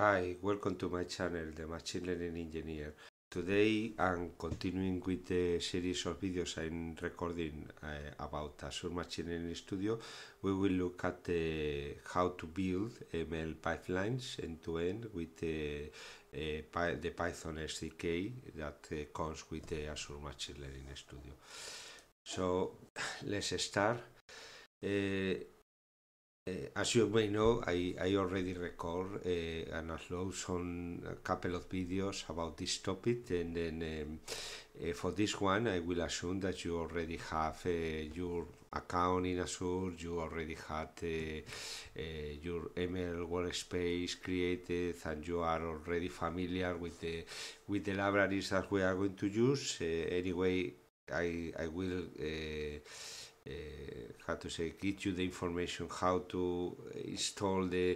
Hi, welcome to my channel, the Machine Learning Engineer. Today I'm continuing with the series of videos I'm recording eh, about Azure Machine Learning Studio. We will look at how to build ML pipelines end-to-end with the, eh, Python SDK that eh, comes with the Azure Machine Learning Studio. So let's start. Eh, as you may know, I, I already record eh, and upload some a couple of videos about this topic, and then um, eh, for this one, I will assume that you already have your account in Azure, you already had uh, uh, your ML workspace created and you are already familiar with the with the libraries that we are going to use. Uh, anyway, I, I will Eh, how to say get you the information how to install the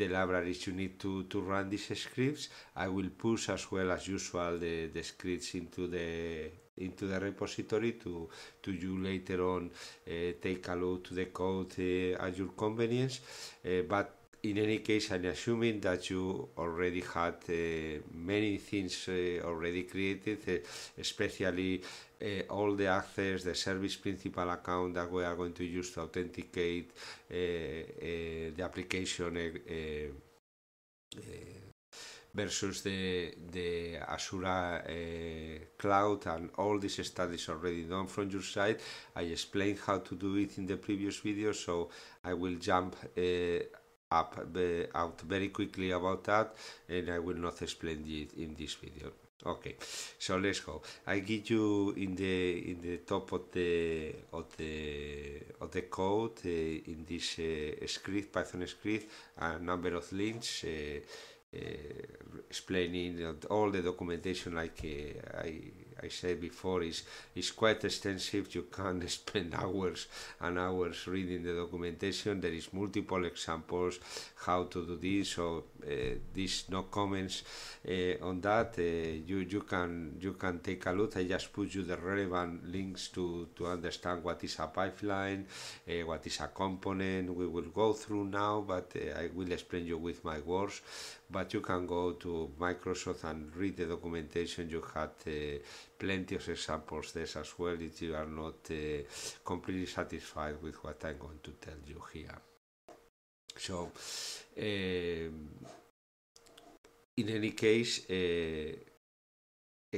the libraries you need to to run these scripts i will push as well as usual the the scripts into the into the repository to to you later on uh, take a look to the code uh, at your convenience uh, but in any case, I'm assuming that you already had uh, many things uh, already created, uh, especially uh, all the access, the service principal account that we are going to use to authenticate uh, the application versus the the Azure uh, cloud and all these studies already done from your side. I explained how to do it in the previous video, so I will jump uh, up out very quickly about that and I will not explain it in this video. Okay, so let's go. I give you in the in the top of the of the of the code uh, in this uh, script Python script a number of links uh, uh explaining all the documentation like uh, I I said before, is is quite extensive. You can spend hours and hours reading the documentation. There is multiple examples how to do this. So uh, no comments uh, on that. Uh, you you can you can take a look. I just put you the relevant links to to understand what is a pipeline, uh, what is a component. We will go through now, but uh, I will explain you with my words. But you can go to Microsoft and read the documentation you had uh, plenty of examples there as well if you are not uh, completely satisfied with what I'm going to tell you here. So, uh, in any case, uh,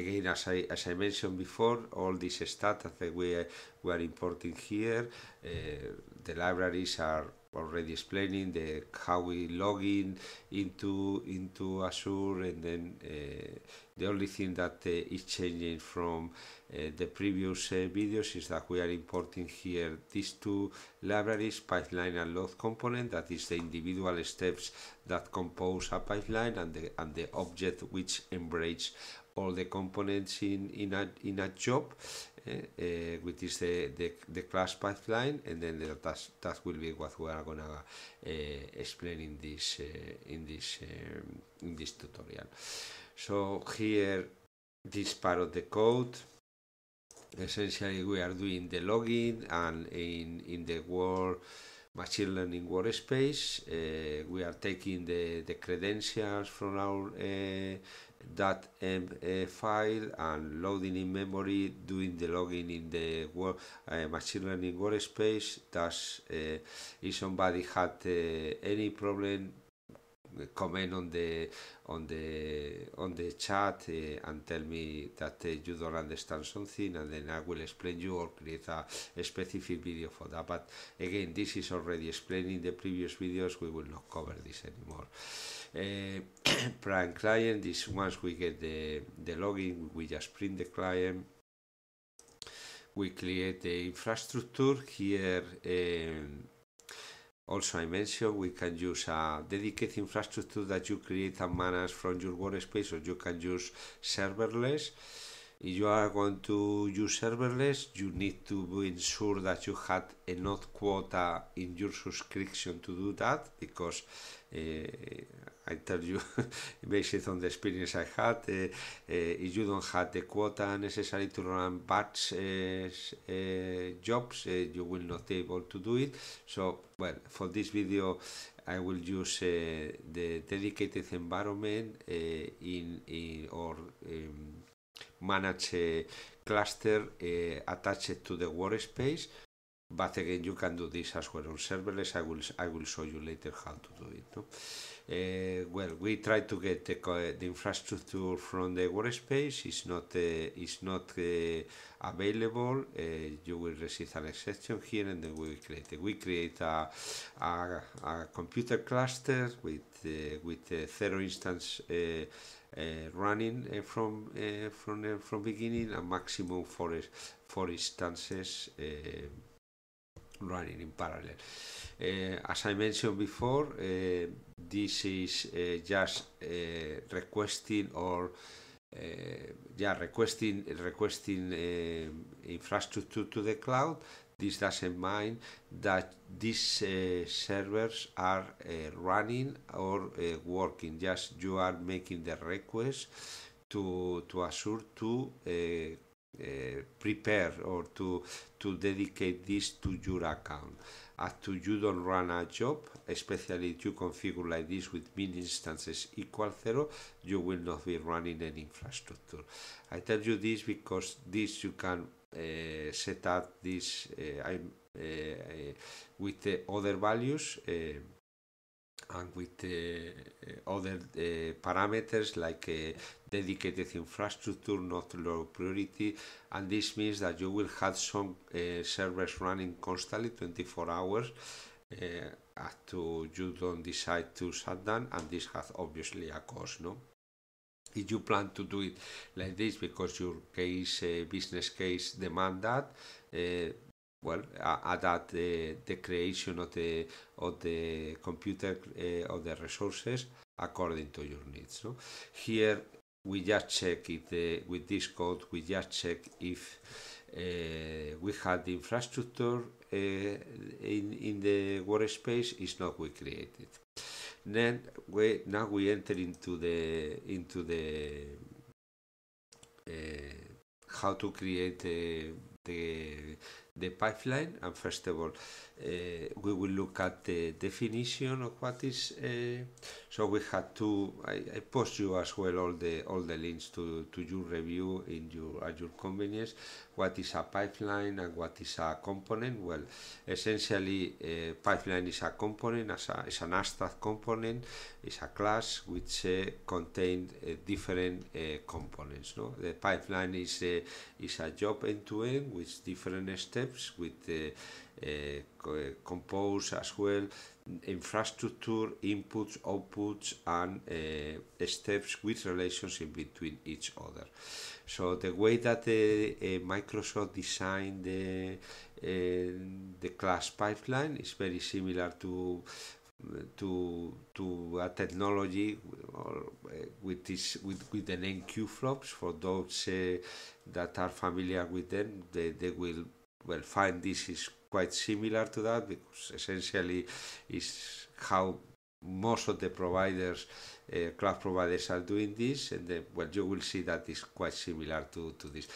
again, as I, as I mentioned before, all these stats that we, we are importing here, eh, the libraries are already explaining the how we log in into into Azure and then uh, the only thing that uh, is changing from uh, the previous uh, videos is that we are importing here these two libraries pipeline and load component that is the individual steps that compose a pipeline and the and the object which embrace all the components in in a in a job which eh, eh, is eh, the, the, the, class pipeline and then the task, task will be what we are gonna explain in this in this um, in this tutorial so here this part of the code essentially we are doing the login and in in the world machine learning workspace uh, we are taking the the credentials from our uh, that .m eh, file and loading in memory, doing the logging in the uh, machine learning workspace. Does eh, if somebody had any problem Eh, comment on the on the on the chat uh, and tell me that uh, you don't understand something, and then I will explain you or create a, a, specific video for that. But again, this is already explained in the previous videos. We will not cover this anymore. Uh, prime client is once we get the the login, we just print the client we create the infrastructure here um, also, I mentioned we can use a dedicated infrastructure that you create and manage from your workspace, or you can use serverless. If you are going to use serverless, you need to ensure that you had enough quota in your subscription to do that because uh, I tell you, based on the experience I had, uh, uh, if you don't have the quota necessary to run batch uh, uh, jobs, you will not be able to do it. So, well, for this video, I will use the dedicated environment in, in, or um, manage a cluster attached to the workspace but again you can do this as well on serverless i will i will show you later how to do it no? Uh, well, we try to get the, the infrastructure from the workspace. It's not uh, it's not uh, available. Uh, you will receive an exception here, and then we create We create a, a, a computer cluster with uh, with uh, zero instance. running from from from beginning a maximum for for instances running in parallel. Uh, as I mentioned before, uh, this is uh, just requesting or yeah, requesting requesting infrastructure to the cloud this doesn't mean that these uh, servers are uh, running or uh, working just you are making the request to to assure to uh, prepare or to to dedicate this to your account after you don't run a job especially if you configure like this with min instances equal zero you will not be running an infrastructure i tell you this because this you can uh, set up this uh, uh, uh with the other values and with uh, uh, other uh, parameters like dedicated infrastructure, not low priority, and this means that you will have some servers running constantly 24 hours uh, to you don't decide to shut down and this has obviously a cost no if you plan to do it like this because your case uh, business case demand that uh, well at, the, the creation of the of the computer uh, the resources according to your needs. No? Here we just check if the, with this code we just check if uh, we had the infrastructure uh, in in the workspace is not we created. Then we now we enter into the into the uh, how to create the, the the pipeline and first of all uh, we will look at the definition of what is. Uh, so we had to. I, I, post you as well all the all the links to, to your review in your at your convenience. What is a pipeline and what is a component? Well, essentially, a uh, pipeline is a component, as a, is an abstract component, is a class which contains different components. No, the pipeline is a, is a job end to end with different steps with Eh, eh, compose as well infrastructure inputs, outputs, and uh, steps with relations in between each other. So the way that uh, uh, Microsoft designed the the class pipeline is very similar to to to a technology or, with this with, with the name QFlops. For those that are familiar with them, they, they will well find this is quite similar to that because essentially is how most of the providers, uh, cloud providers are doing this, and then, well, you will see that is quite similar to, to this.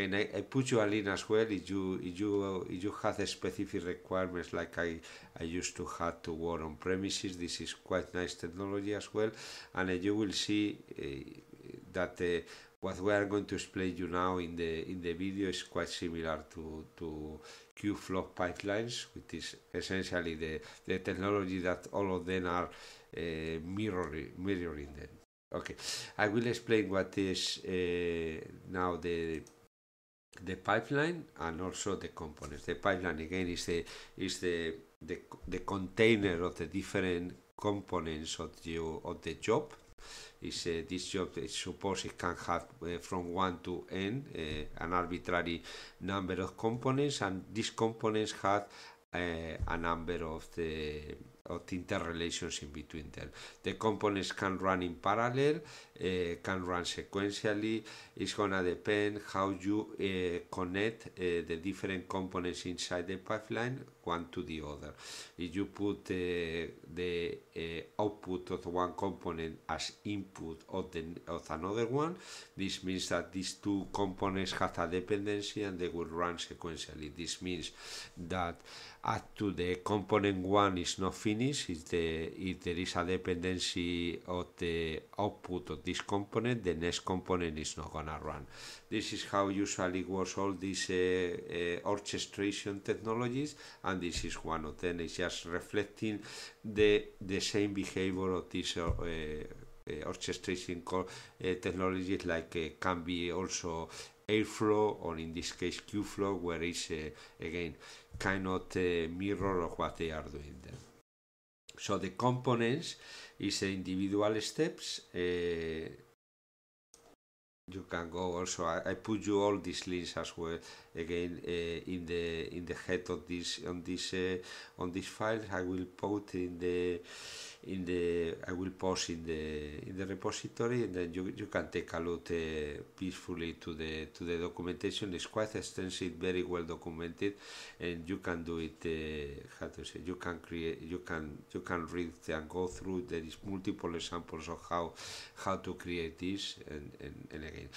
And I, I put you a link as well if you if you if you have specific requirements like I I used to have to work on premises. This is quite nice technology as well, and uh, you will see uh, that. Uh, what we are going to explain you now in the in the video is quite similar to to Qflow pipelines, which is essentially the, the technology that all of them are uh, mirroring, mirroring them. Okay, I will explain what is uh, now the the pipeline and also the components. The pipeline again is the is the the, the container of the different components of you of the job is uh, this job is supposed it can have uh, from one to n uh, an arbitrary number of components and these components have uh, a number of the of the interrelations in between them. The components can run in parallel uh, can run sequentially. It's gonna depend how you uh, connect uh, the different components inside the pipeline one to the other. If you put the output of one component as input of, the, of another one, this means that these two components have a dependency and they will run sequentially. This means that up to the component one is not finished if, the, if there is a dependency of the output of this component, the next component is not gonna run. This is how usually works all these uh, uh, orchestration technologies, and this is one of them. It's just reflecting the the same behavior of these. Uh, uh, uh, orchestration technologies like can be also airflow or in this case qflow where it's again kind of mirror of what they are doing there so the components is individual steps. Uh, you can go also. I, I, put you all these links as well again uh, in the in the head of this on this uh, on this file. I will put in the in the I will post in the in the repository and then you, you can take a look uh, peacefully to the to the documentation it's quite extensive very well documented and you can do it uh, how to say you can create you can you can read and go through there is multiple examples of how how to create this and, and, and again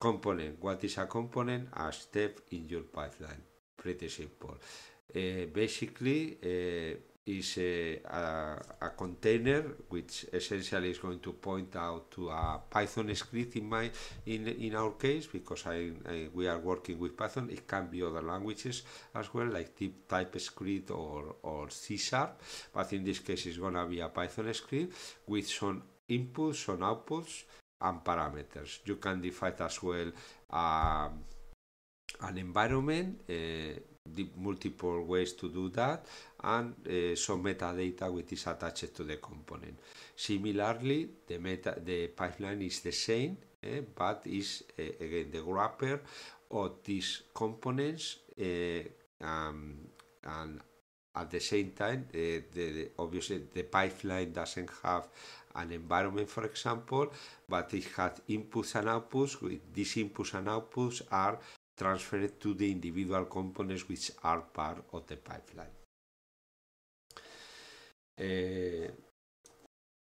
component what is a component a step in your pipeline pretty simple uh, basically uh, is a, a, a, container which essentially is going to point out to a Python script in my in in our case because I, I we are working with Python. It can be other languages as well, like type TypeScript or or C sharp, but in this case it's gonna be a Python script with some inputs, some outputs, and parameters. You can define as well. Um, an environment uh, multiple ways to do that and uh, some metadata which is attached to the component. Similarly, the, meta, the pipeline is the same, eh, but is uh, again the wrapper of these components uh, um, and at the same time, the, the, obviously the pipeline doesn't have an environment, for example, but it has inputs and outputs. These inputs and outputs are transferred to the individual components which are part of the pipeline. Eh,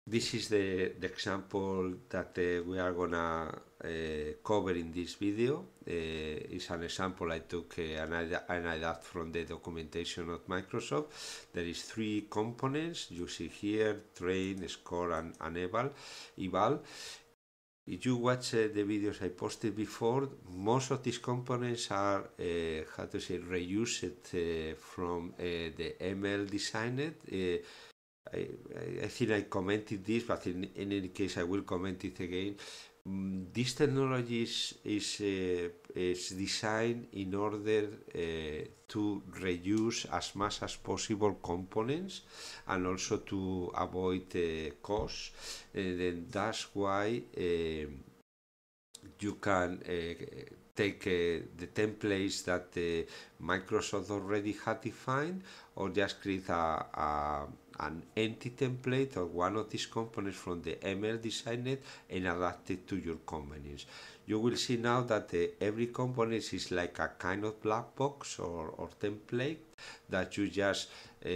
this is the, example that eh, we are gonna eh, cover in this video. it's an example I took and, I, and from the documentation of Microsoft. There is three components you see here, train, score and, and eval. eval. If you watch uh, the videos I posted before, most of these components are, uh, how to say, reused uh, from the ML designed. I, I, think I commented this, but in, in, any case, I will comment it again this technology is, is, uh, is designed in order uh, to reduce as much as possible components and also to avoid uh, costs. And uh, then that's why um, you can uh, take uh, the templates that uh, Microsoft already had defined or just create a, a, an empty template or one of these components from the ML designed and adapted to your convenience. You will see now that the, uh, every component is like a kind of black box or, or template that you just uh,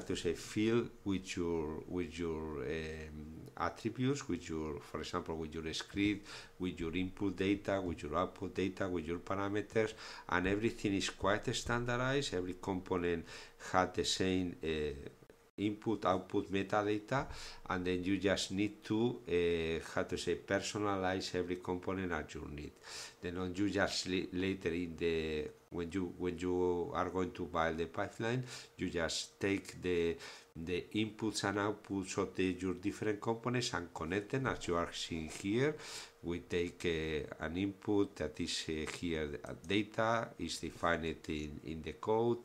to say fill with your with your um, attributes with your for example with your script with your input data with your output data with your parameters and everything is quite standardized every component had the same uh, input output metadata and then you just need to uh, how to say personalize every component as you need then on you just later in the when you when you are going to build the pipeline you just take the the inputs and outputs of the, your different components and connect them as you are seeing here we take uh, an input that is uh, here uh, data is defined in, in the code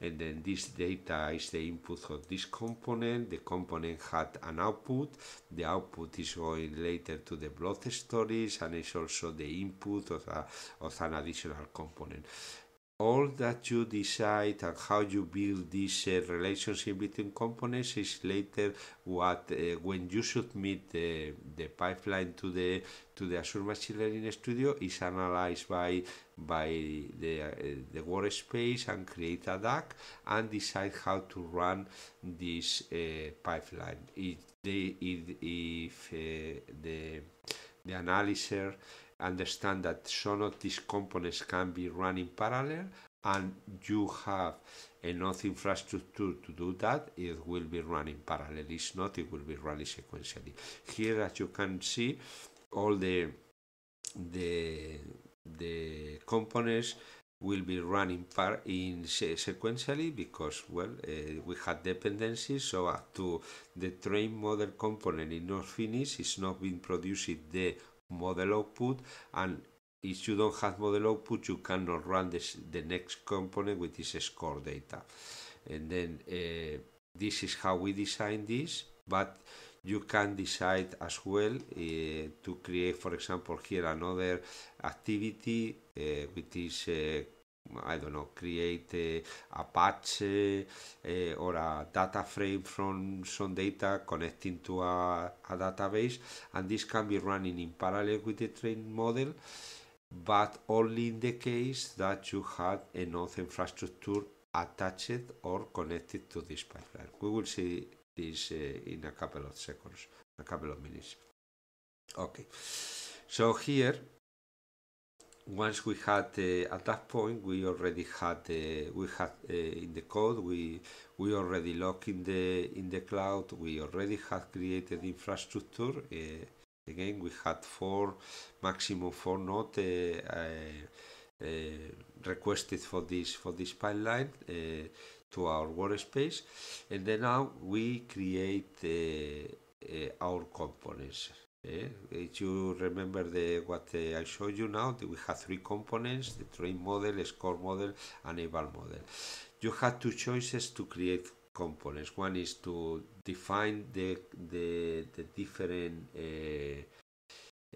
and then this data is the input of this component the component had an output the output is going later to the block stories and it's also the input of, a, of an additional component all that you decide and how you build this uh, relationship between components is later what uh, when you submit the, the pipeline to the to the Azure Machine Learning Studio is analyzed by by the uh, the workspace and create a DAC and decide how to run this uh, pipeline. If the if, if uh, the the analyzer understand that some of these components can be run in parallel and you have enough infrastructure to do that, it will be run in parallel. it's not, it will be running sequentially. Here, as you can see, all the the the components will be running par in sequentially because well uh, we had dependencies so up to the train model component is not finished it's not been produced the model output and if you don't have model output you cannot run this, the next component with this score data and then uh, this is how we design this but you can decide as well uh, to create for example here another activity uh, eh, with this I don't know, create a Apache uh, or a data frame from some data connecting to a, a database, and this can be running in parallel with the trained model, but only in the case that you had enough infrastructure attached or connected to this pipeline. We will see this uh, in a couple of seconds, a couple of minutes. Okay, so here once we had uh, at that point we already had uh, we had uh, in the code we we already locked in the in the cloud we already had created infrastructure uh, again we had four maximum four node uh, uh, requested for this for this pipeline to our workspace and then now we create our components Eh, if you remember the what uh, I showed you now, we have three components, the train model, score model, and eval model. You have two choices to create components. One is to define the, the, the different uh,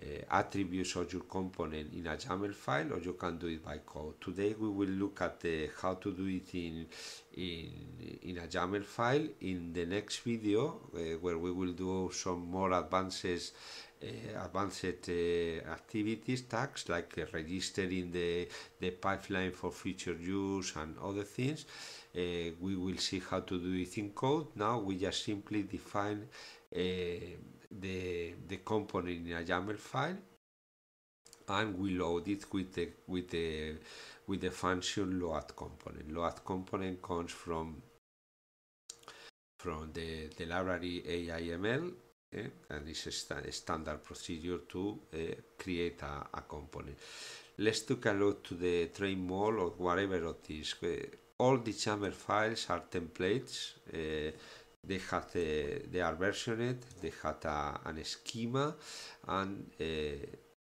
uh, attributes of your component in a YAML file or you can do it by code. Today we will look at the, eh, how to do it in, in, in a YAML file. In the next video uh, where we will do some more advances uh, advanced uh, activities tags like uh, registering the, the pipeline for future use and other things. we will see how to do it in code. Now we just simply define the, the component in a YAML file and we load it with the, with the, with the function load component. Load component comes from, from the, the library AIML eh? and it's a standard procedure to eh, create a, a component. Let's take a look to the train model or whatever it is. Eh. All the YAML files are templates. Eh, dejate de Arversionet, Dejata an schema, and uh, eh,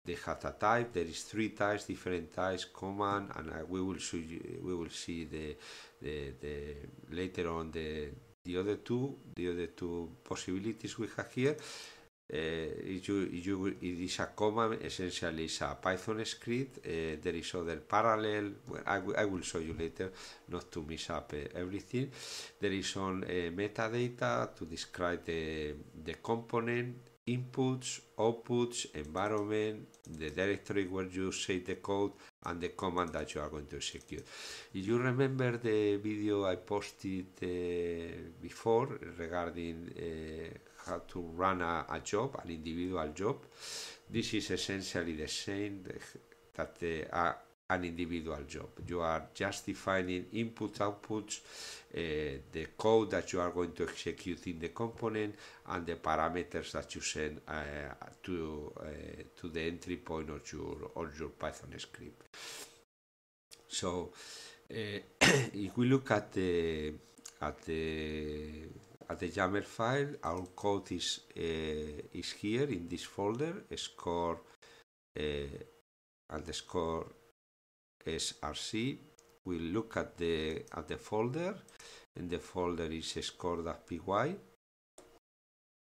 Dejata type. There is three types, different types, command, and uh, we will show you, we will see the, the, the later on the the other two, the other two possibilities we have here. Eh, you you it is a command essentially is a Python script. Eh, there is other parallel. Well, I, I will show you later, not to mess up eh, everything. There is on metadata to describe the the component inputs, outputs, environment, the directory where you save the code, and the command that you are going to execute. If you remember the video I posted uh, before regarding uh, how to run a, a job, an individual job. This is essentially the same that the, uh, an individual job. You are just defining input outputs, uh, the code that you are going to execute in the component, and the parameters that you send uh, to uh, to the entry point of your of your Python script. So, uh, if we look at the at the at the YAML file. Our code is eh, is here in this folder. Score underscore eh, src. We look at the at the folder, and the folder is score.py.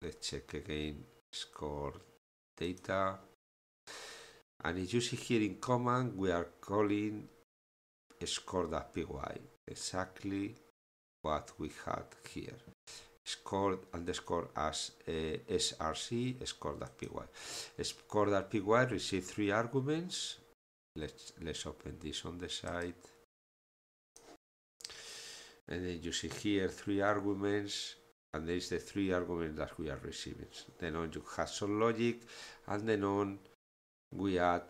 Let's check again score data. And as you see here in command, we are calling score.py exactly what we had here. Score underscore as uh, eh, src score.py. Score.py Receive three arguments. Let's let's open this on the side. And then you see here three arguments, and there is the three arguments that we are receiving. Then on you have some logic, and then on we add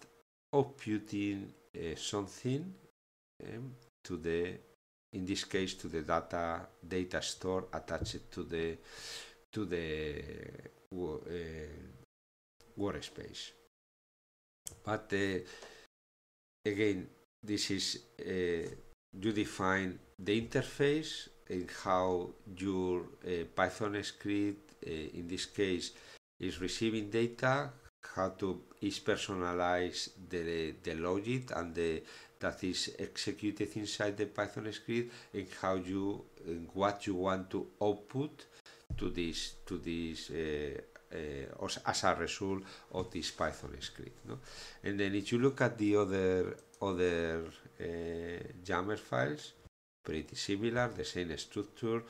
outputting uh, eh, something um, to the in this case to the data data store attached to the to the uh, workspace. But uh, again, this is uh, you define the interface and how your uh, Python script, uh, in this case, is receiving data, how to is personalize the, the logic and the that is executed inside the Python script and how you and what you want to output to this to this uh, uh, as a result of this Python script. No? And then if you look at the other other uh, Jammer files, pretty similar, the same structure.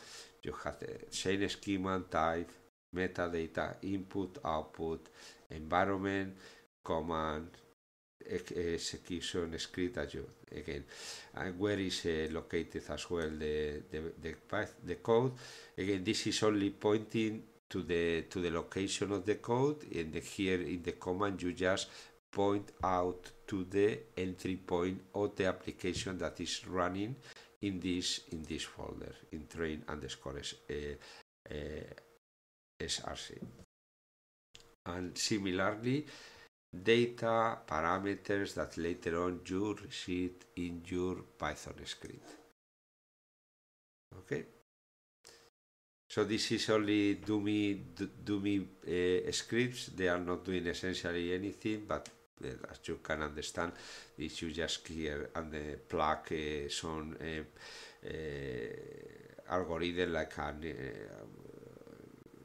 You have the same schema and type, metadata, input, output, environment, command, execution script again and where is uh, located as well the, the the path the code again this is only pointing to the to the location of the code and the, here in the command you just point out to the entry point of the application that is running in this in this folder in train underscore uh, uh, src and similarly data parameters that later on you receive in your Python script. Okay. So this is only dummy, dummy eh, scripts. They are not doing essentially anything, but as you can understand, this you just clear and uh, plug eh, some algorithm like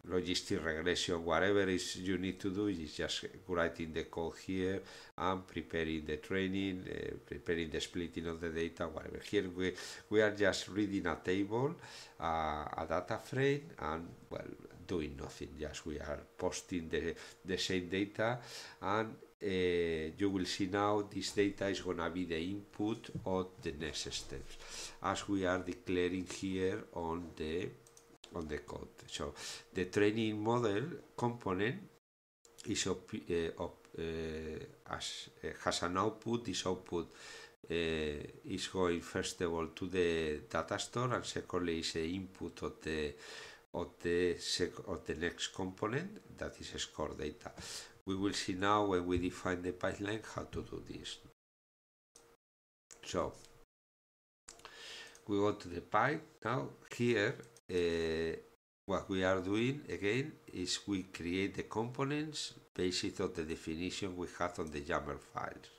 logistic regression, whatever is you need to do is just writing the code here and preparing the training, uh, preparing the splitting of the data, whatever. Here we, we are just reading a table, uh, a data frame, and well, doing nothing. Just we are posting the, the same data and uh, you will see now this data is going to be the input of the next steps as we are declaring here on the on the code. So the training model component is op, uh, op, uh, as, uh, has an output. This output is going first of all to the data store and secondly is the input of the of the of the next component that is score data. We will see now when we define the pipeline how to do this. So we go to the pipe now here uh, what we are doing again is we create the components based on the definition we have on the YAML files.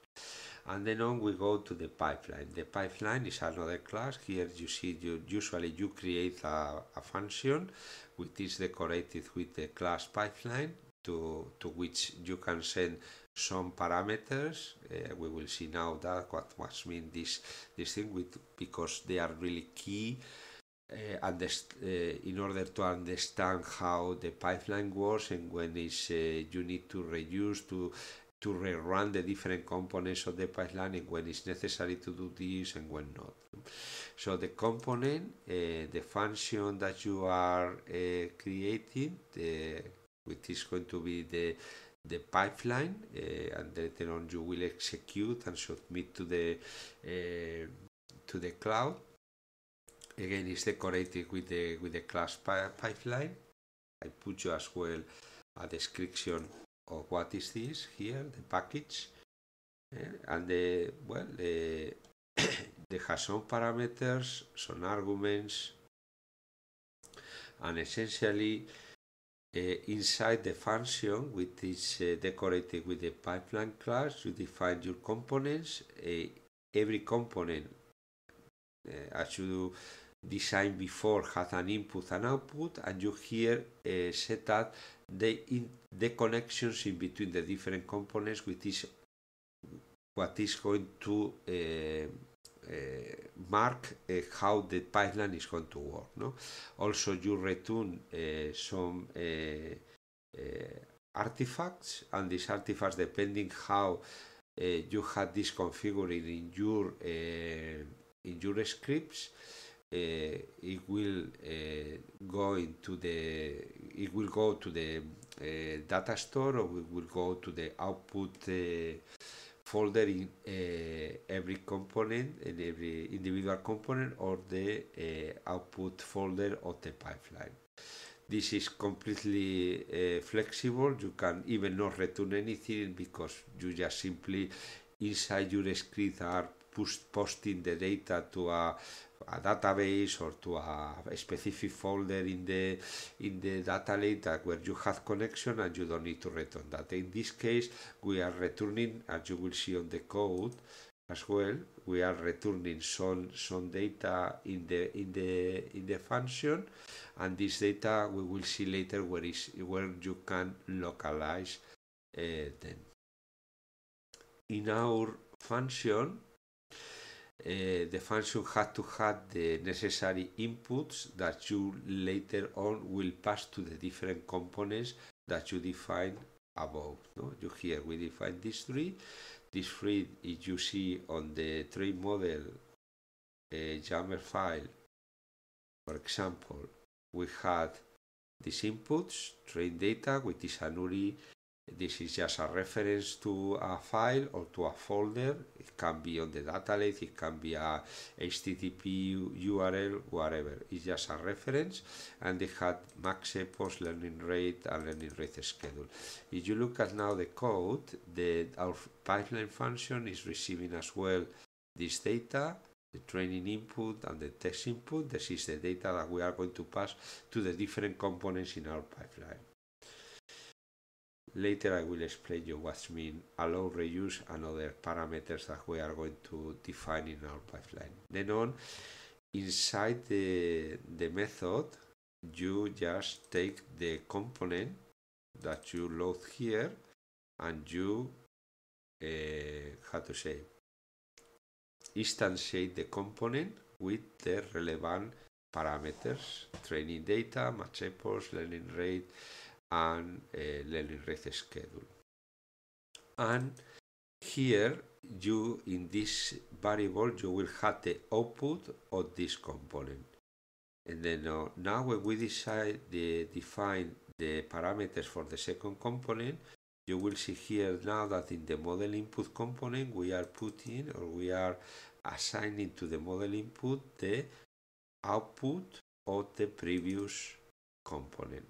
And then on we go to the pipeline. The pipeline is another class. Here you see you usually you create a, a function which is decorated with the class pipeline to, to which you can send some parameters. Uh, we will see now that what must mean this this thing with because they are really key uh, uh, in order to understand how the pipeline works and when is uh, you need to reuse to to rerun the different components of the pipeline and when it's necessary to do this and when not. So the component, the function that you are creating, the, which is going to be the the pipeline, and later on you will execute and submit to the to the cloud again it's decorated with the with the class pipeline i put you as well a description of what is this here the package eh, and the well the it has some parameters some arguments and essentially uh, inside the function which is uh, eh, decorated with the pipeline class you define your components uh, every component as you Design before has an input and output and you here uh, set up the, in, the connections in between the different components which is what is going to uh, uh, mark uh, how the pipeline is going to work. No? Also you return uh, some uh, artifacts and these artifacts depending how you had this configured in your in your scripts uh, it will uh, go into the it will go to the uh, data store or it will go to the output folder in every component and every individual component or the output folder of the pipeline this is completely uh, flexible you can even not return anything because you just simply inside your script are posting the data to a, a database or to a, specific folder in the in the data lake where you have connection and you don't need to return that. In this case, we are returning, as you will see on the code as well, we are returning some some data in the in the in the function, and this data we will see later where is where you can localize uh, them. In our function, Eh, the function has to have the necessary inputs that you later on will pass to the different components that you define above. No? You here we define these three. These three, if you see on the tree model uh, eh, jammer file, for example, we had these inputs, train data, which is an this is just a reference to a file or to a folder. It can be on the data lake, it can be a HTTP URL, whatever. It's just a reference and they had max post learning rate and learning rate schedule. If you look at now the code, the, our pipeline function is receiving as well this data, the training input and the test input. This is the data that we are going to pass to the different components in our pipeline. Later I will explain you what mean allow reuse and other parameters that we are going to define in our pipeline. Then on, inside the, the method, you just take the component that you load here and you, uh, how to say, instantiate the component with the relevant parameters, training data, match epochs, learning rate, and a eh, learning rate schedule. And here you in this variable you will have the output of this component. And then uh, now when we decide the define the parameters for the second component, you will see here now that in the model input component we are putting or we are assigning to the model input the output of the previous component.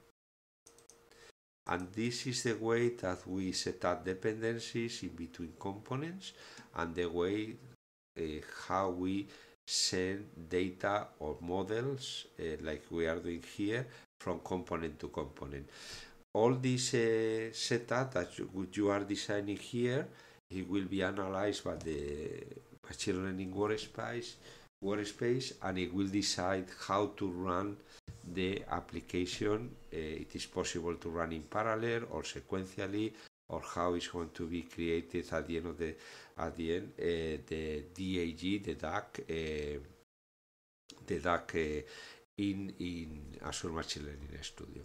And this is the way that we set up dependencies in between components and the way uh, how we send data or models uh, like we are doing here from component to component. All this uh, setup that you, you are designing here, it will be analyzed by the machine learning workspace, workspace and it will decide how to run the application uh, it is possible to run in parallel or sequentially or how it's going to be created at the end of the at the end uh, the DAG the DAC eh, the DAC in in Azure Machine Learning Studio.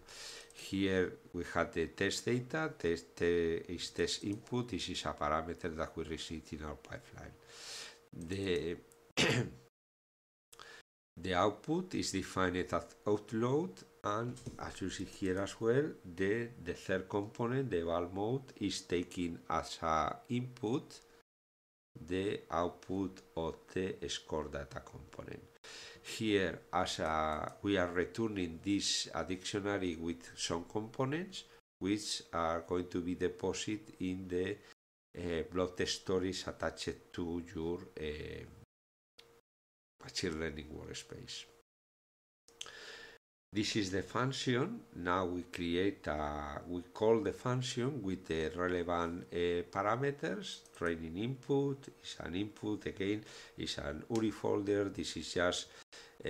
Here we have the test data. Test is test input. This is a parameter that we received in our pipeline. The output is defined as outload and as you see here as well, the, the third component, the valve mode, is taking as a input the output of the score data component. Here, as a, we are returning this a dictionary with some components, which are going to be deposited in the uh, eh, block storage attached to your uh, machine learning workspace. This is the function. Now we create a, we call the function with the relevant uh, parameters. Training input is an input again, is an URI folder. This is just uh,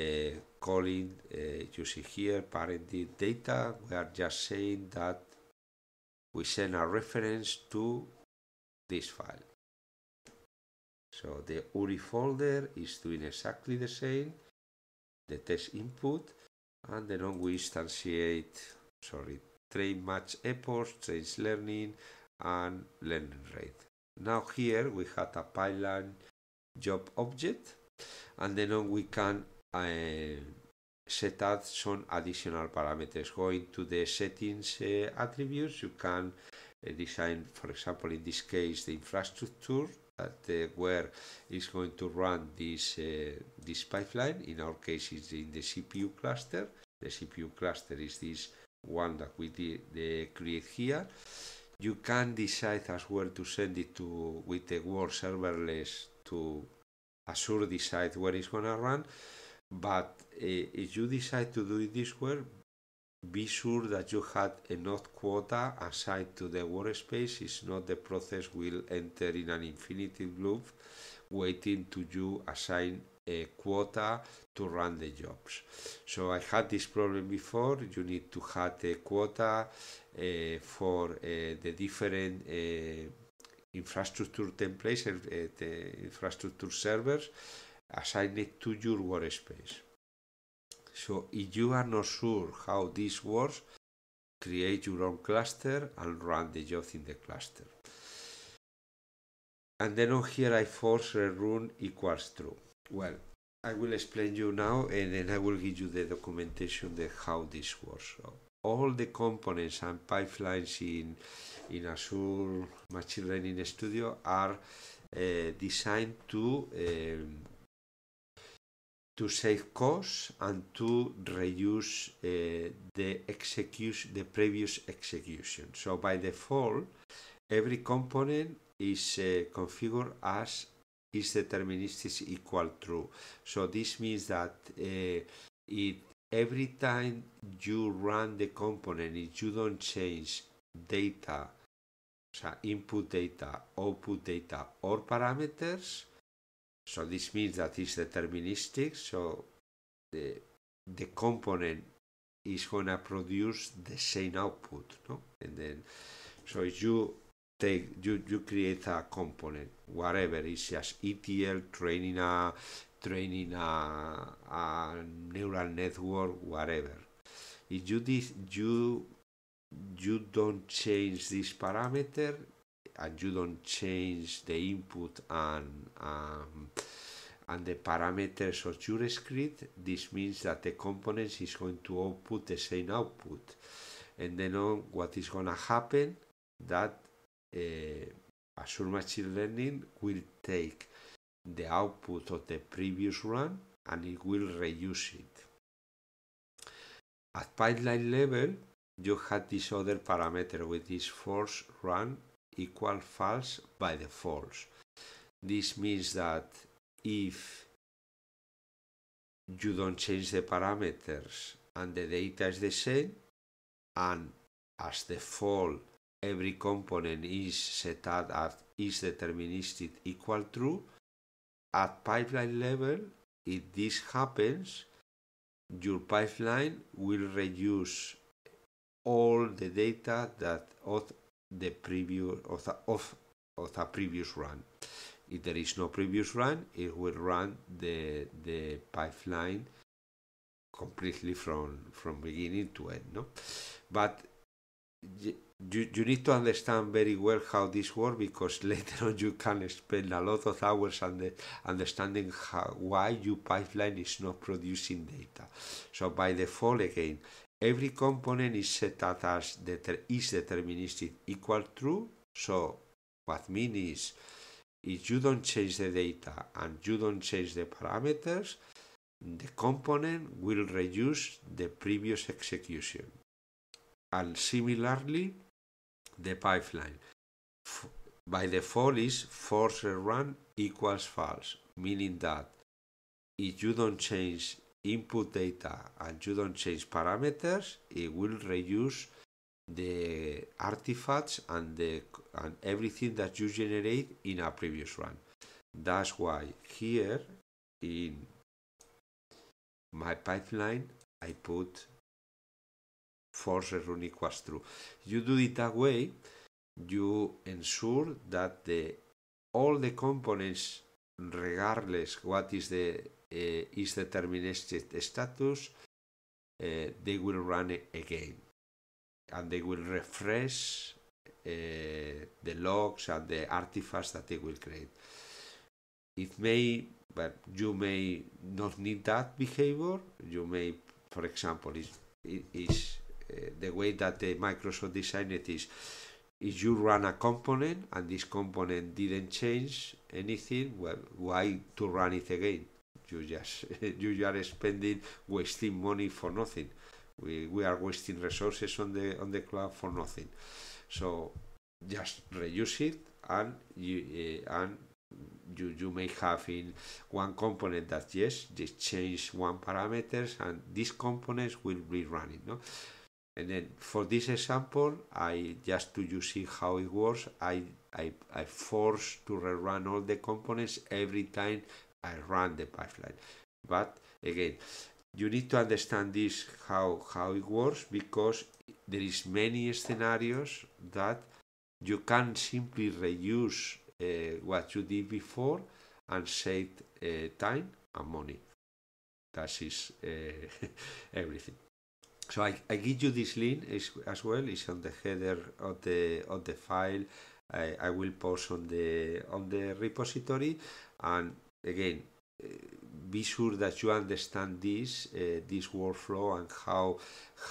calling, uh, you see here, parented data. We are just saying that we send a reference to this file. So the URI folder is doing exactly the same, the test input, and then we instantiate, sorry, train match epochs, change learning, and learning rate. Now here we had a pipeline job object, and then we can uh, set up some additional parameters. Going to the settings uh, attributes, you can uh, design, for example, in this case, the infrastructure that where is going to run this uh, this pipeline. In our case, it's in the CPU cluster. The CPU cluster is this one that we did, create here. You can decide as well to send it to with the world serverless to Azure decide where it's gonna run. But uh, if you decide to do it this way, be sure that you had enough quota assigned to the workspace if not the process will enter in an infinite loop waiting to you assign a quota to run the jobs. So I had this problem before. You need to have a quota uh, for uh, the different uh, infrastructure templates, uh, the infrastructure servers assigned to your workspace. So if you are not sure how this works, create your own cluster and run the jobs in the cluster. And then on here I force run equals true. Well, I will explain you now and then I will give you the documentation of how this works. So all the components and pipelines in, in Azure Machine Learning Studio are uh, designed to um, to save costs and to reduce uh, eh, the execution, the previous execution. So by default, every component is uh, configured as is deterministic equal true. So this means that uh, it, every time you run the component, if you don't change data, so input data, output data, or parameters, so this means that it's deterministic, so the, the component is going to produce the same output, no? And then, so if you take, you, you create a component, whatever, it's just ETL, training a, training a, a neural network, whatever. If you, this you, you don't change this parameter, and you don't change the input and um, and the parameters of your script, this means that the components is going to output the same output. And then on what is going to happen that uh, Azure Machine Learning will take the output of the previous run and it will reuse it. At pipeline level, you had this other parameter with this force run equal false by the false. This means that if you don't change the parameters and the data is the same and as the fall every component is set at is deterministic equal true at pipeline level if this happens your pipeline will reduce all the data that the preview of the, of, of the previous run. If there is no previous run, it will run the the pipeline completely from from beginning to end. No, but you, you need to understand very well how this works because later on you can spend a lot of hours under, understanding how, why your pipeline is not producing data. So by default again, every component is set up as deter is deterministic equal true. So what mean is if you don't change the data and you don't change the parameters, the component will reduce the previous execution. And similarly, the pipeline. F by default is force run equals false, meaning that if you don't change input data and you don't change parameters, it will reuse the artifacts and the and everything that you generate in a previous run. That's why here in my pipeline I put force run equals true. You do it that way, you ensure that the all the components regardless what is the uh, is deterministic status, uh, they will run it again. And they will refresh eh, the logs and the artifacts that they will create. It may, but you may not need that behavior. You may, for example, is is the way that the Microsoft designed it is if you run a component and this component didn't change anything, well, why to run it again? You just you are spending wasting money for nothing. We we are wasting resources on the on the cloud for nothing. So just reuse it and you uh, and you, you may have in one component that yes just change one parameters and these components will be running no and then for this example i just to you see how it works i i, I force to rerun all the components every time I run the pipeline. But again, you need to understand this how how it works because there is many scenarios that you can simply reuse uh, what you did before and save uh, time and money. That is uh, everything. So I, I give you this link as, as well. It's on the header of the of the file. I, I will post on the on the repository and again, eh, be sure that you understand this eh, this workflow and how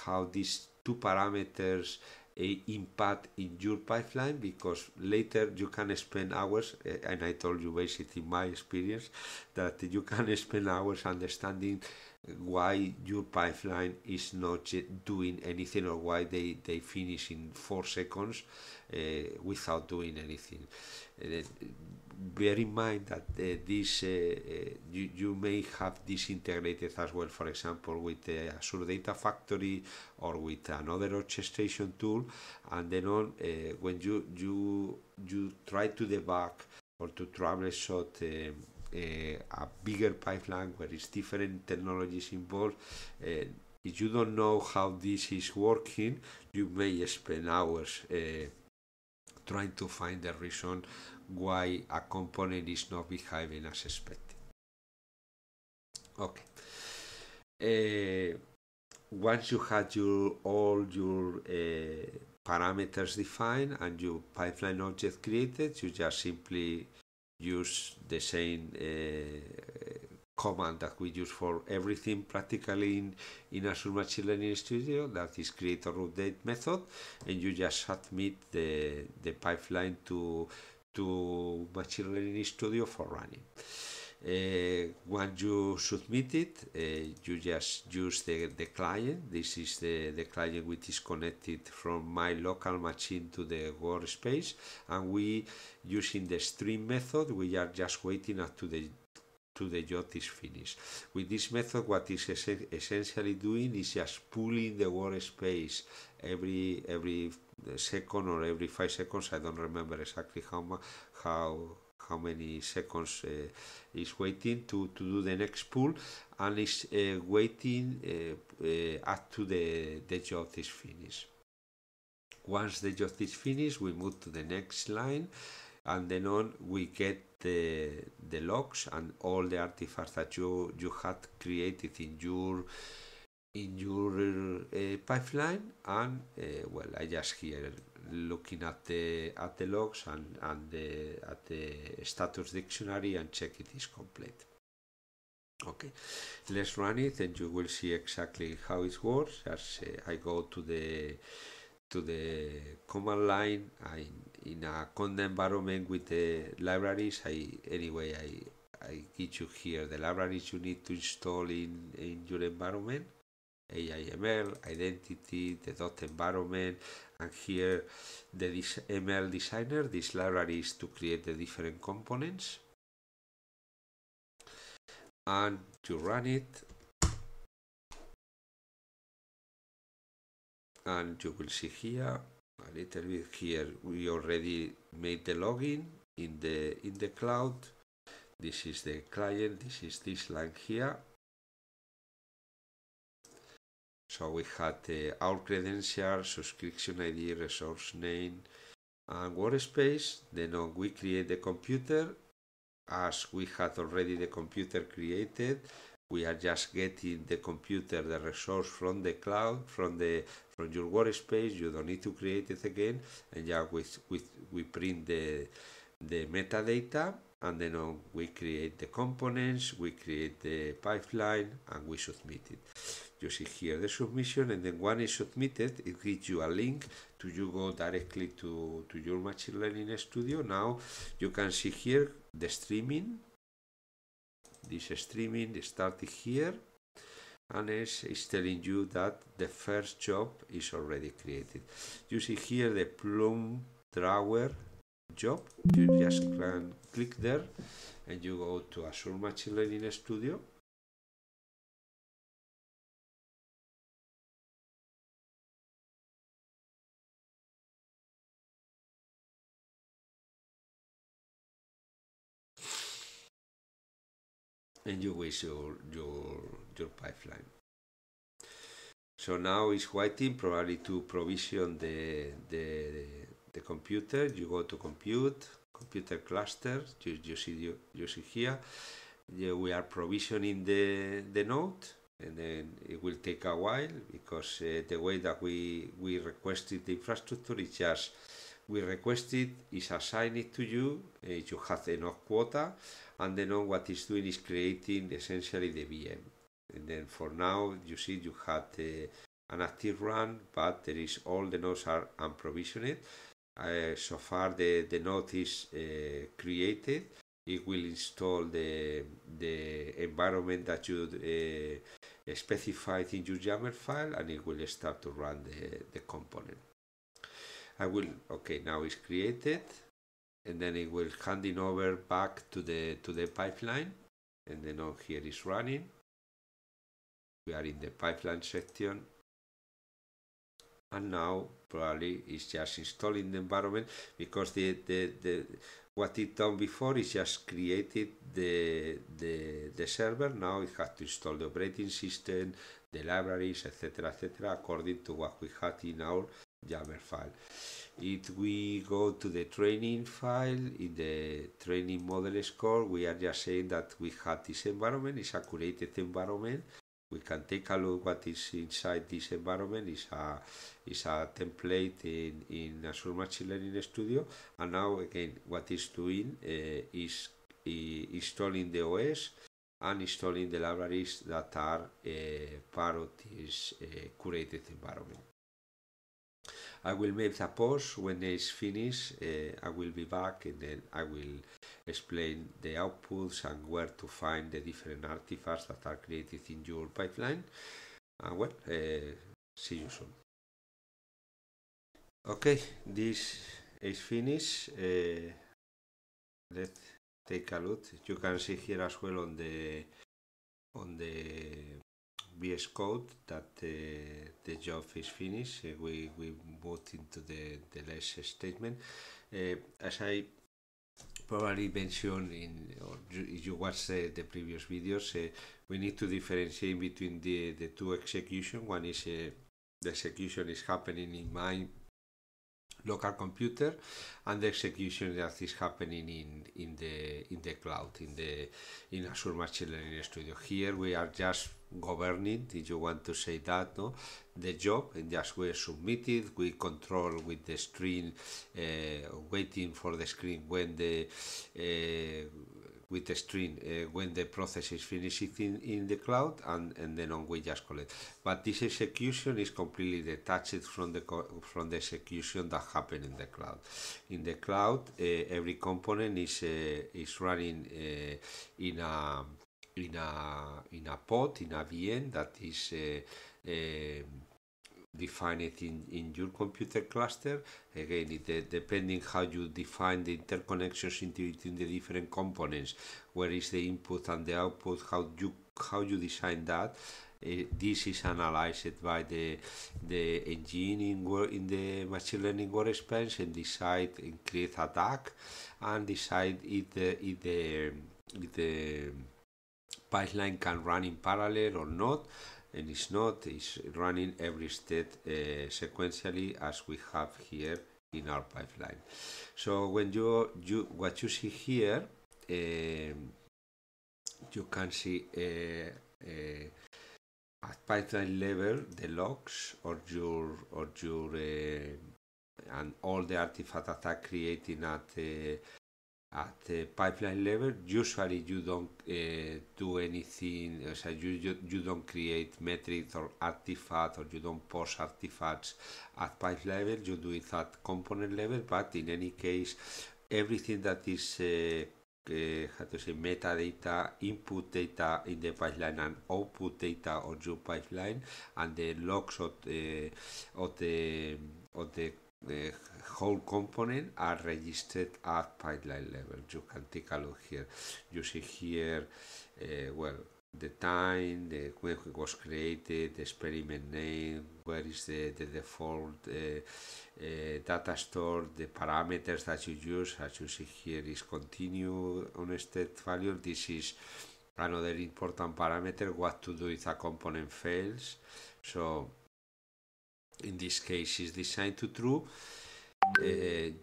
how these two parameters eh, impact in your pipeline because later you can spend hours and i told you basically my experience that you can spend hours understanding why your pipeline is not doing anything or why they they finish in four seconds uh, without doing anything uh, bear in mind that uh, this uh, uh, you, you may have this integrated as well for example with the Azure Data Factory or with another orchestration tool and then on uh, when you you you try to debug or to troubleshoot um, uh, a bigger pipeline where it's different technologies involved uh, if you don't know how this is working you may spend hours trying to find the reason why a component is not behaving as expected. Okay. Uh, once you had your all your uh, parameters defined and your pipeline object created, you just simply use the same uh, command that we use for everything practically in, in Azure Machine Learning Studio, that is create or update method, and you just submit the, the pipeline to to machine learning studio for running. Uh, once you submit it, uh, you just use the, the client. This is the, the client which is connected from my local machine to the workspace. And we, using the stream method, we are just waiting up to the to the job is finished. With this method, what is essentially doing is just pulling the workspace every every second or every five seconds. I don't remember exactly how how how many seconds uh, is waiting to, to do the next pull and is uh, waiting uh, uh, up to the, the job is finished. Once the job is finished, we move to the next line and then on we get the, the logs and all the artifacts that you, you had created in your in your uh, pipeline and uh, well I just here looking at the at the logs and, and the, at the status dictionary and check it is complete okay let's run it and you will see exactly how it works as uh, I go to the to the command line I in a conda environment with the libraries I anyway I I give you here the libraries you need to install in in your environment AIML, identity, the dot environment, and here the ML designer, this library is to create the different components. And to run it. And you will see here, a little bit here, we already made the login in the in the cloud. This is the client, this is this line here So we had uh, our credential, subscription ID, resource name, and workspace. Then on uh, we create the computer. As we had already the computer created, we are just getting the computer, the resource from the cloud, from the from your workspace. You don't need to create it again, and yeah, we we print the the metadata and then on uh, we create the components, we create the pipeline and we submit it. You see here the submission and then one is submitted, it gives you a link to you go directly to, to your machine learning studio. Now you can see here the streaming. This streaming started here and it's telling you that the first job is already created. You see here the plum drawer job. You just can click there and you go to Azure Machine Learning Studio and you waste your, your, your pipeline. So now it's waiting probably to provision the, the, the computer. You go to compute, computer cluster, you, you, see, you, you see here. Yeah, we are provisioning the, the node and then it will take a while because uh, the way that we, we requested the infrastructure is just we requested is assigned it to you, uh, you have enough quota and they know what it's doing is creating essentially the VM. And then for now, you see you had uh, an active run, but there is all the nodes are unprovisioned. Uh, so far, the, the node is uh, created. It will install the, the environment that you uh, specified in your YAML file, and it will start to run the, the component. I will, okay, now it's created and then it will handing over back to the to the pipeline and then on oh, here is running we are in the pipeline section and now probably it's just installing the environment because the, the, the what it done before is just created the, the the server now it has to install the operating system the libraries etc etc according to what we had in our YAML file if we go to the training file in the training model score we are just saying that we have this environment it's a curated environment we can take a look what is inside this environment is a is a template in in Azure Machine Learning Studio and now again what eh, is doing uh, eh, is installing the OS and installing the libraries that are uh, part of this curated environment I will make a pause when it's finished. Uh, I will be back and then I will explain the outputs and where to find the different artifacts that are created in your pipeline. And well, uh, see you soon. Okay, this is finished. Uh, eh, let's take a look. You can see here as well on the on the VS Code that the, uh, the job is finished. Uh, we, we moved into the, the last statement. Uh, as I probably mentioned in or if you watched the previous videos uh, we need to differentiate between the the two execution one is uh, the execution is happening in my local computer and the execution that is happening in, in the in the cloud in the in Azure Machine Learning Studio. Here we are just governing, if you want to say that, no, the job and just we submit it, we control with the screen, uh, waiting for the screen when the uh, with a stream uh, when the process is finished in, in the cloud and, and then on we just collect. But this execution is completely detached from the from the execution that happened in the cloud. In the cloud, uh, every component is uh, is running uh, in a in a in a pod in a VM that is uh, um, define it in, in your computer cluster. Again, it, uh, depending how you define the interconnections between the different components, where is the input and the output, how you how you design that. Uh, this is analyzed by the the engine in, in the machine learning workspace and decide and create a DAC and decide if the if the, if the pipeline can run in parallel or not and it's not it's running every step uh, sequentially as we have here in our pipeline so when you you what you see here um, you can see uh, uh, at pipeline level the logs or your or your uh, and all the artifact are creating at uh, at the pipeline level, usually you don't uh, do anything, so you, you, you, don't create metrics or artifacts or you don't post artifacts at pipeline level, you do it at component level, but in any case, everything that is uh, uh, how to say metadata, input data in the pipeline and output data on your pipeline and the logs of, the of the of the the whole component are registered at pipeline level. You can take a look here. You see here, uh, well, the time, the, when it was created, the experiment name, where is the, the default uh, uh, data store, the parameters that you use, as you see here is continue on state value. This is another important parameter, what to do if a component fails. So in this case is designed to true uh,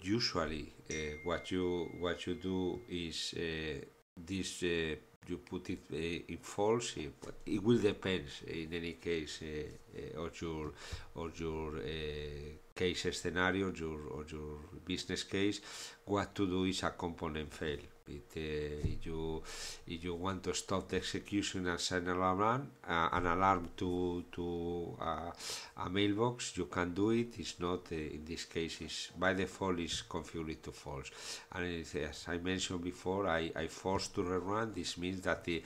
usually uh, what you what you do is uh, this uh, you put it uh, in false uh, but it will depend in any case or your or your case scenario your or your business case what to do is a component fail it, uh, if you if you want to stop the execution and send an alarm, uh, an alarm to to uh, a mailbox, you can do it. It's not eh, in this case. is by default is configured to false. And as I mentioned before, I I force to rerun. This means that eh,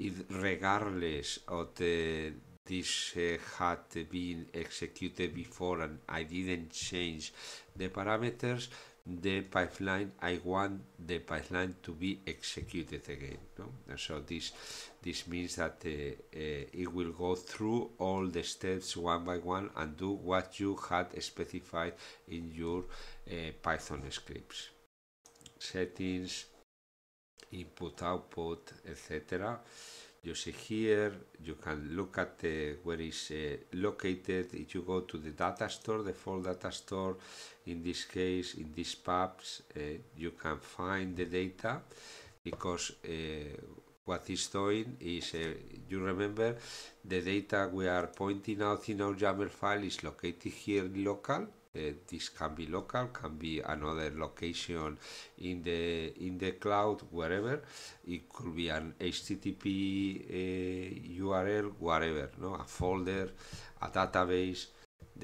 it, regardless of the eh, this uh, had been executed before and I didn't change the parameters the pipeline. I want the pipeline to be executed again. No? And so this this means that uh, uh, it will go through all the steps one by one and do what you had specified in your uh, Python scripts. Settings, input, output, etc. You see here, you can look at the, where is uh, located. If you go to the data store, the full data store, in this case, in these pubs, uh, you can find the data because uh, doing is, uh, you remember, the data we are pointing out in our YAML file is located here local Uh, this can be local, can be another location in the in the cloud, wherever. It could be an HTTP uh, eh, URL, whatever, no, a folder, a database,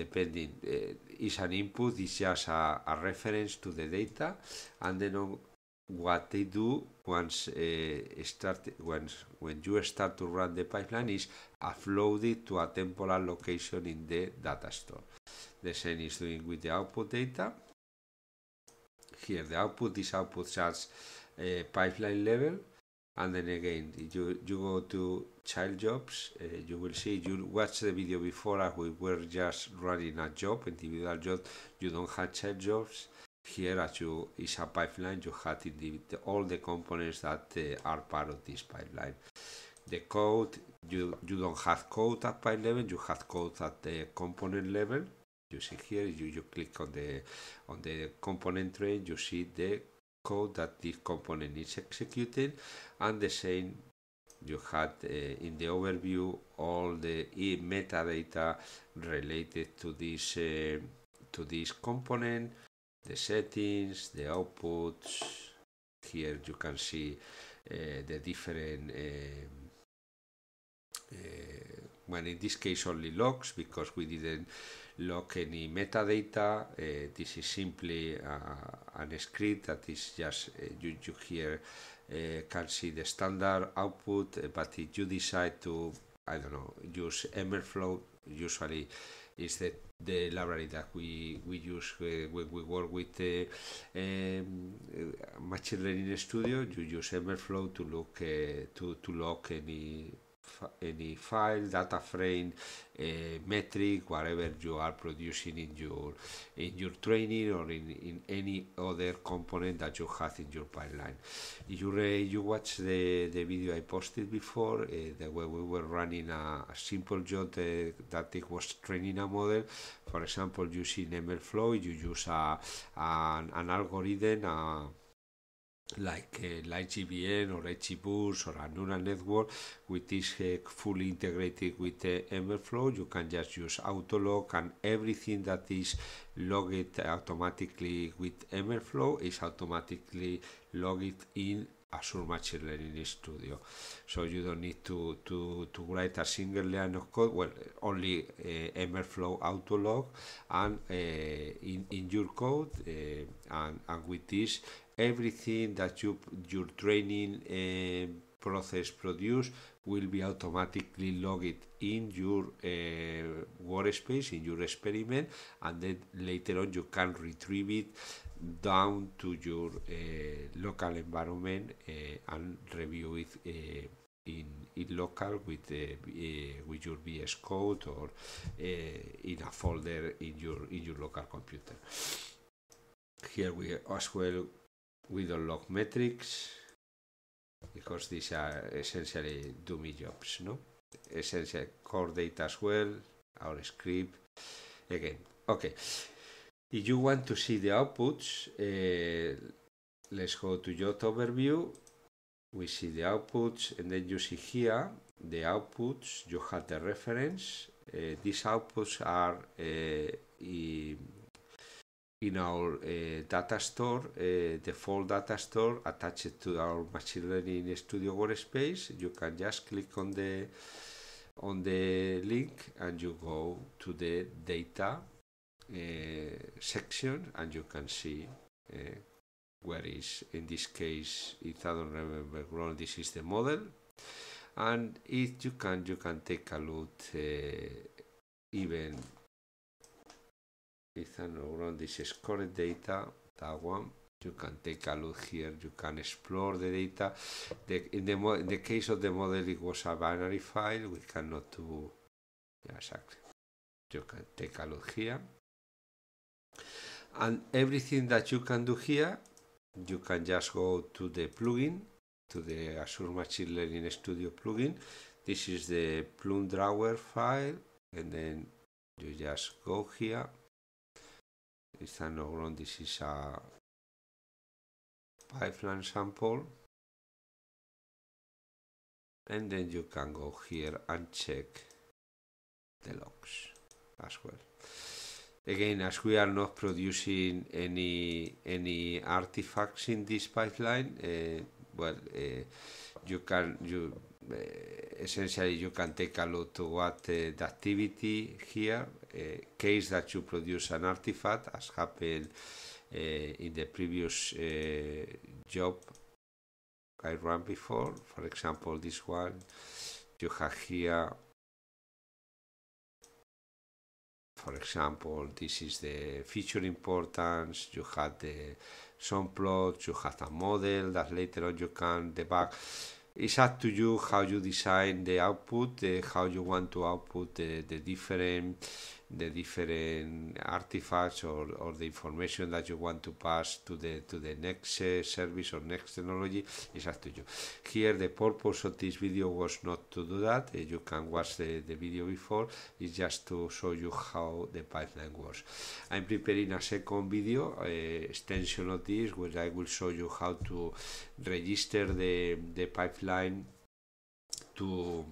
depending. Uh, is an input, is just a, a reference to the data, and then on, what they do once uh, start once when you start to run the pipeline is upload to a temporal location in the data store. the same is doing with the output data. Here the output is output charts uh, pipeline level and then again you, you go to child jobs uh, you will see you watch the video before as we were just running a job individual job you don't have child jobs here as you is a pipeline you have the, all the components that uh, are part of this pipeline the code you you don't have code at pipeline. level you have code at the component level you see here, you, you click on the on the component tree. you see the code that this component is executing, and the same you had uh, in the overview all the e metadata related to this uh, to this component, the settings, the outputs. Here you can see uh, the different. well, in this case, only logs because we didn't look any metadata. Uh, this is simply uh, an script that is just eh, you, you here eh, can see the standard output, but if you decide to, I don't know, use Emerflow, usually is the, the library that we, we use uh, when we work with uh, um, Machine Learning Studio. You use Emerflow to look uh, to, to log any any eh, file, data frame, uh, metric, whatever you are producing in your in your training or in, in any other component that you have in your pipeline. You re, you watch the, the video I posted before, uh, the way we were running a, a simple job that, that it was training a model. For example, using MLflow, you use a, an, an algorithm. A, like uh, LightGBN or HGBoost or neural network, which is uh, fully integrated with uh, Everflow. You can just use Autolog and everything that is logged automatically with Everflow is automatically logged in Azure Machine Learning Studio. So you don't need to, to, to write a single line of code, well, only uh, Emerflow Autolog and uh, in, in your code. Uh, and, and with this, everything that you, your training uh, process produce will be automatically logged in your uh, workspace, in your experiment, and then later on you can retrieve it down to your eh, local environment and review it in, in local with uh, with your VS Code or uh, in a folder in your in your local computer. Here we as well we don't log metrics because these are essentially dummy jobs, no? Essential core data as well, our script, again, okay. If you want to see the outputs, uh, let's go to Yacht Overview. We see the outputs, and then you see here the outputs. You have the reference. Uh, these outputs are uh, in our uh, data store, uh, the full data store attached to our machine learning studio workspace. You can just click on the on the link and you go to the data uh, section and you can see uh, where is in this case if I don't remember wrong this is the model and if you can you can take a look uh, even is an overall this correct data that one you can take a look here you can explore the data the, in, the in the case of the model it was a binary file we cannot do yeah, exactly you can take a look here and everything that you can do here you can just go to the plugin to the Azure Machine Learning Studio plugin this is the plum drawer file and then you just go here Saint this is a pipeline sample. And then you can go here and check the logs as well. Again, as we are not producing any any artifacts in this pipeline, uh, well, uh, you can you uh, essentially you can take a look to what uh, the activity here case that you produce an artifact, as happened uh, in the previous uh, job I ran before. For example, this one you have here. For example, this is the feature importance. You had the some plots. You had a model that later on you can debug. It's up to you how you design the output, uh, how you want to output the different the different artifacts or, or the information that you want to pass to the to the next uh, service or next technology is up to you. Here the purpose of this video was not to do that, uh, you can watch the, the video before, it's just to show you how the pipeline works. I'm preparing a second video, uh, extension of this, where I will show you how to register the, the pipeline to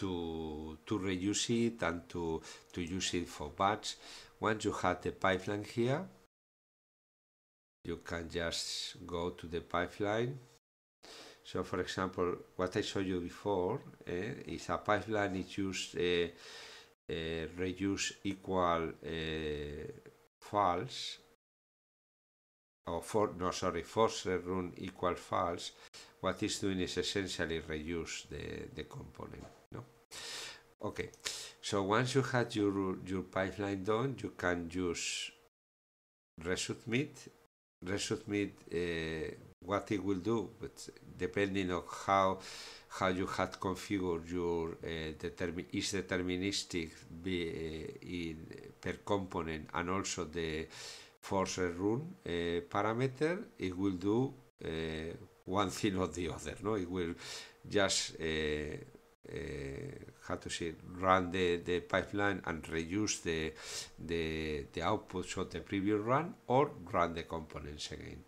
to, to reuse it and to, to use it for batch. Once you have the pipeline here, you can just go to the pipeline. So for example, what I showed you before eh, is a pipeline is used uh, eh, uh, eh, reduce equal uh, false or for no sorry force run equal false what is doing is essentially reduce the, the component Okay, so once you had your, your pipeline done, you can use resubmit. Resubmit, uh, eh, what it will do, but depending on how how you had configured your uh, eh, determin is deterministic be, uh, in per component and also the force run uh, parameter, it will do uh, one thing or the other. No, it will just uh, Eh, how to say run the, the pipeline and reuse the, the the outputs of the previous run or run the components again.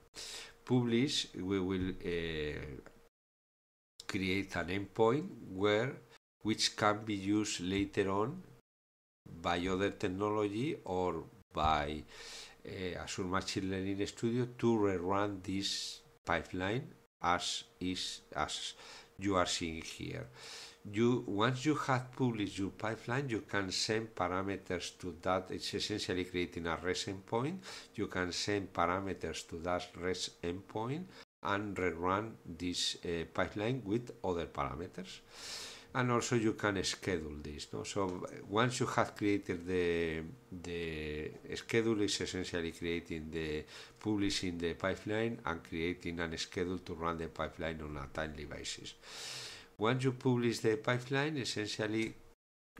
Publish we will eh, create an endpoint where which can be used later on by other technology or by uh, Azure Machine Learning Studio to rerun this pipeline as is as you are seeing here you once you have published your pipeline, you can send parameters to that. It's essentially creating a REST endpoint. You can send parameters to that REST endpoint and rerun this uh, pipeline with other parameters. And also you can schedule this. No? So once you have created the the schedule is essentially creating the publishing the pipeline and creating a schedule to run the pipeline on a timely basis. Once you publish the pipeline, essentially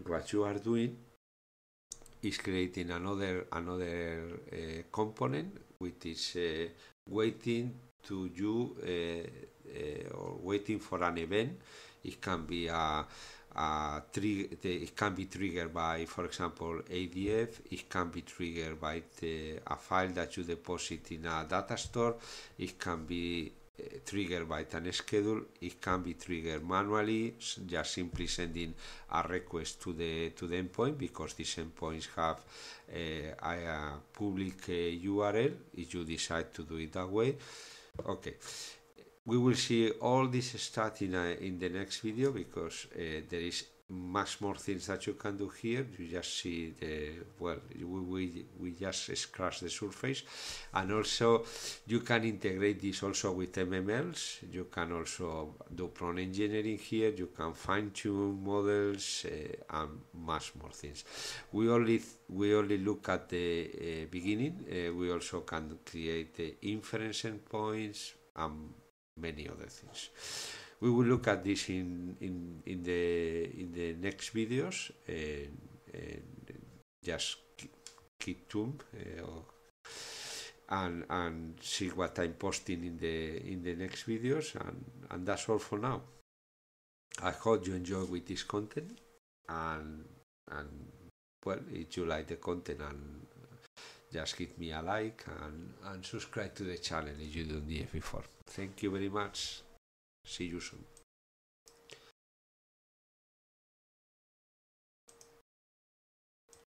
what you are doing is creating another another uh, component which is uh, waiting to you uh, uh or waiting for an event. It can be a, a trigger. It can be triggered by, for example, ADF. It can be triggered by the, a file that you deposit in a data store. It can be triggered by time schedule. It can be triggered manually, just simply sending a request to the to the endpoint because these endpoints have eh, a, a public eh, URL. If you decide to do it that way, okay. We will see all this stuff in, eh, in the next video because uh, there is much more things that you can do here. You just see the well, we we, we just scratch the surface, and also you can integrate this also with MMLs. You can also do prone engineering here. You can fine tune models uh, and much more things. We only we only look at the uh, beginning. Uh, we also can create the inference endpoints and many other things. We will look at this in, in, in, the, in the next videos. And, eh, and eh, just keep tuned uh, and, and see what I'm posting in the, in the next videos. And, and that's all for now. I hope you enjoy with this content and and well if you like the content and just give me a like and, and subscribe to the channel if you don't do it before. Thank you very much. See you soon.